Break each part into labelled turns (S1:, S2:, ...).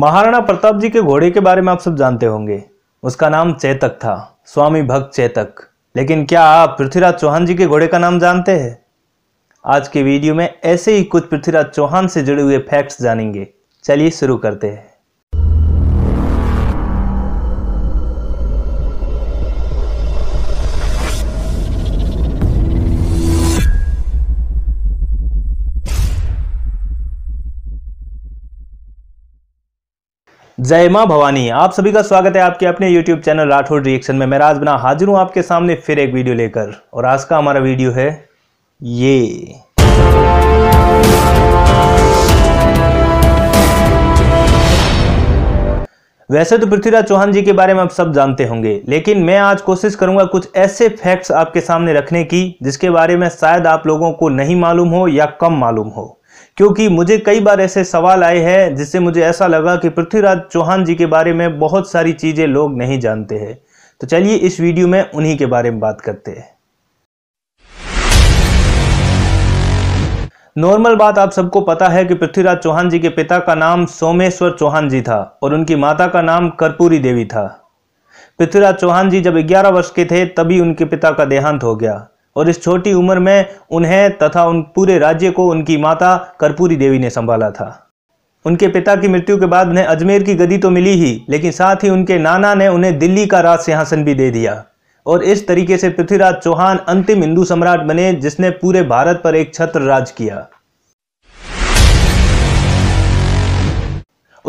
S1: महाराणा प्रताप जी के घोड़े के बारे में आप सब जानते होंगे उसका नाम चेतक था स्वामी भक्त चेतक लेकिन क्या आप पृथ्वीराज चौहान जी के घोड़े का नाम जानते हैं आज के वीडियो में ऐसे ही कुछ पृथ्वीराज चौहान से जुड़े हुए फैक्ट्स जानेंगे चलिए शुरू करते हैं जय माँ भवानी आप सभी का स्वागत है आपके अपने YouTube चैनल राठौर रिएक्शन में मैं बना हाजिर हूं आपके सामने फिर एक वीडियो लेकर और आज का हमारा वीडियो है ये वैसे तो पृथ्वीराज चौहान जी के बारे में आप सब जानते होंगे लेकिन मैं आज कोशिश करूंगा कुछ ऐसे फैक्ट्स आपके सामने रखने की जिसके बारे में शायद आप लोगों को नहीं मालूम हो या कम मालूम हो क्योंकि मुझे कई बार ऐसे सवाल आए हैं जिससे मुझे ऐसा लगा कि पृथ्वीराज चौहान जी के बारे में बहुत सारी चीज़ें लोग नहीं जानते हैं तो चलिए इस वीडियो में उन्हीं के बारे में बात करते हैं नॉर्मल बात आप सबको पता है कि पृथ्वीराज चौहान जी के पिता का नाम सोमेश्वर चौहान जी था और उनकी माता का नाम कर्पूरी देवी था पृथ्वीराज चौहान जी जब 11 वर्ष के थे तभी उनके पिता का देहांत हो गया और इस छोटी उम्र में उन्हें तथा उन पूरे राज्य को उनकी माता कर्पूरी देवी ने संभाला था उनके पिता की मृत्यु के बाद उन्हें अजमेर की गदी तो मिली ही लेकिन साथ ही उनके नाना ने उन्हें दिल्ली का राज सिंहासन भी दे दिया और इस तरीके से पृथ्वीराज चौहान अंतिम हिंदू सम्राट बने जिसने पूरे भारत पर एक छत्र राज किया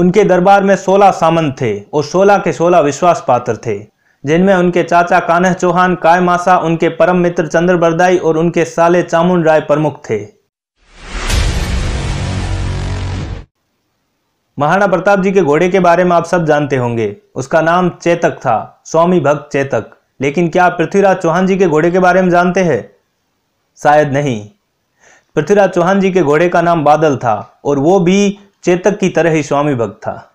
S1: उनके दरबार में 16 सामंत थे और 16 के 16 विश्वास पात्र थे जिनमें उनके चाचा कान्ह चौहान कायमासा उनके परम मित्र चंद्र बरदाई और उनके साले चामुन राय प्रमुख थे महाराणा प्रताप जी के घोड़े के बारे में आप सब जानते होंगे उसका नाम चेतक था स्वामी भक्त चेतक लेकिन क्या आप पृथ्वीराज चौहान जी के घोड़े के बारे में जानते हैं शायद नहीं पृथ्वीराज चौहान जी के घोड़े का नाम बादल था और वो भी चेतक की तरह ही स्वामी भक्त था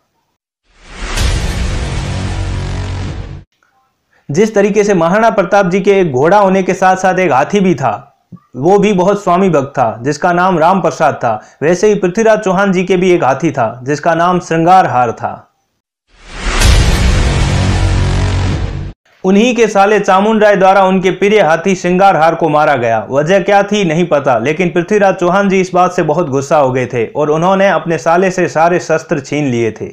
S1: जिस तरीके से महाराणा प्रताप जी के एक घोड़ा होने के साथ साथ एक हाथी भी था वो भी बहुत स्वामी भक्त था जिसका नाम राम प्रसाद था वैसे ही पृथ्वीराज चौहान जी के भी एक हाथी था जिसका नाम हार था उन्हीं के साले चामुन राय द्वारा उनके प्रिय हाथी श्रृंगार हार को मारा गया वजह क्या थी नहीं पता लेकिन पृथ्वीराज चौहान जी इस बात से बहुत गुस्सा हो गए थे और उन्होंने अपने साले से सारे शस्त्र छीन लिए थे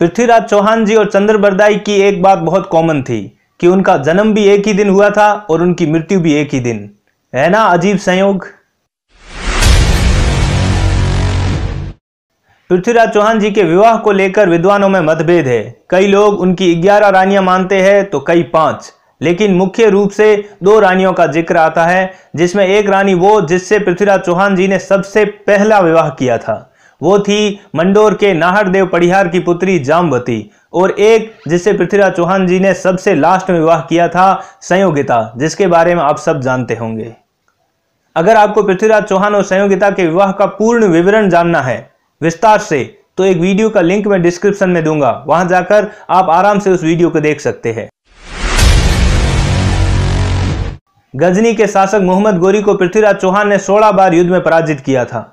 S1: पृथ्वीराज चौहान जी और चंद्र बरदाई की एक बात बहुत कॉमन थी कि उनका जन्म भी एक ही दिन हुआ था और उनकी मृत्यु भी एक ही दिन है ना अजीब संयोग पृथ्वीराज चौहान जी के विवाह को लेकर विद्वानों में मतभेद है कई लोग उनकी ग्यारह रानियां मानते हैं तो कई पांच लेकिन मुख्य रूप से दो रानियों का जिक्र आता है जिसमें एक रानी वो जिससे पृथ्वीराज चौहान जी ने सबसे पहला विवाह किया था वो थी मंडोर के नाहरदेव पड़िहार की पुत्री जामवती और एक जिसे पृथ्वीराज चौहान जी ने सबसे लास्ट में विवाह किया था संयोगिता जिसके बारे में आप सब जानते होंगे अगर आपको पृथ्वीराज चौहान और संयोगिता के विवाह का पूर्ण विवरण जानना है विस्तार से तो एक वीडियो का लिंक मैं डिस्क्रिप्शन में दूंगा वहां जाकर आप आराम से उस वीडियो को देख सकते हैं गजनी के शासक मोहम्मद गोरी को पृथ्वीराज चौहान ने 16 बार युद्ध में पराजित किया था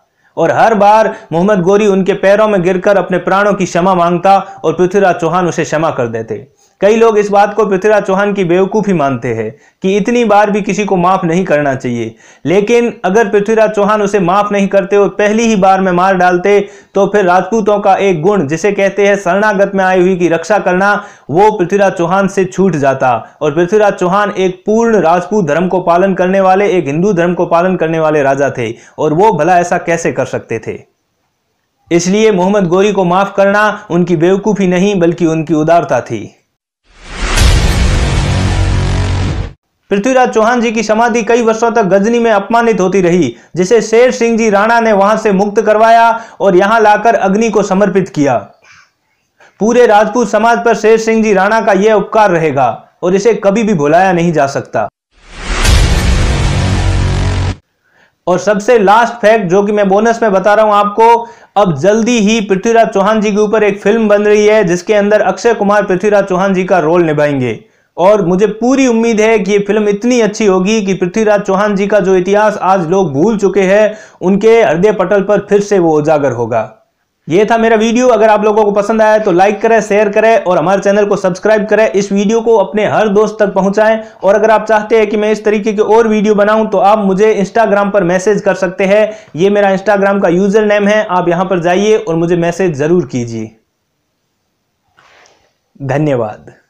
S1: और हर बार मोहम्मद गोरी उनके पैरों में गिरकर अपने प्राणों की क्षमा मांगता और पृथ्वीराज चौहान उसे क्षमा कर देते कई लोग इस बात को पृथ्वीराज चौहान की बेवकूफ़ी मानते हैं कि इतनी बार भी किसी को माफ़ नहीं करना चाहिए लेकिन अगर पृथ्वीराज चौहान उसे माफ़ नहीं करते और पहली ही बार में मार डालते तो फिर राजपूतों का एक गुण जिसे कहते हैं शरणागत में आई हुई की रक्षा करना वो पृथ्वीराज चौहान से छूट जाता और पृथ्वीराज चौहान एक पूर्ण राजपूत धर्म को पालन करने वाले एक हिंदू धर्म को पालन करने वाले राजा थे और वो भला ऐसा कैसे कर सकते थे इसलिए मोहम्मद गोरी को माफ करना उनकी बेवकूफ़ी नहीं बल्कि उनकी उदारता थी पृथ्वीराज चौहान जी की समाधि कई वर्षों तक गजनी में अपमानित होती रही जिसे शेर सिंह जी राणा ने वहां से मुक्त करवाया और यहां लाकर अग्नि को समर्पित किया पूरे राजपूत समाज पर शेर सिंह जी राणा का यह उपकार रहेगा और इसे कभी भी भुलाया नहीं जा सकता और सबसे लास्ट फैक्ट जो कि मैं बोनस में बता रहा हूं आपको अब जल्दी ही पृथ्वीराज चौहान जी के ऊपर एक फिल्म बन रही है जिसके अंदर अक्षय कुमार पृथ्वीराज चौहान जी का रोल निभाएंगे और मुझे पूरी उम्मीद है कि ये फिल्म इतनी अच्छी होगी कि पृथ्वीराज चौहान जी का जो इतिहास आज लोग भूल चुके हैं उनके हृदय पटल पर फिर से वो उजागर होगा ये था मेरा वीडियो अगर आप लोगों को पसंद आया तो लाइक करें शेयर करें और हमारे चैनल को सब्सक्राइब करें इस वीडियो को अपने हर दोस्त तक पहुंचाएं और अगर आप चाहते हैं कि मैं इस तरीके के और वीडियो बनाऊं तो आप मुझे इंस्टाग्राम पर मैसेज कर सकते हैं ये मेरा इंस्टाग्राम का यूजर नेम है आप यहां पर जाइए और मुझे मैसेज ज़रूर कीजिए धन्यवाद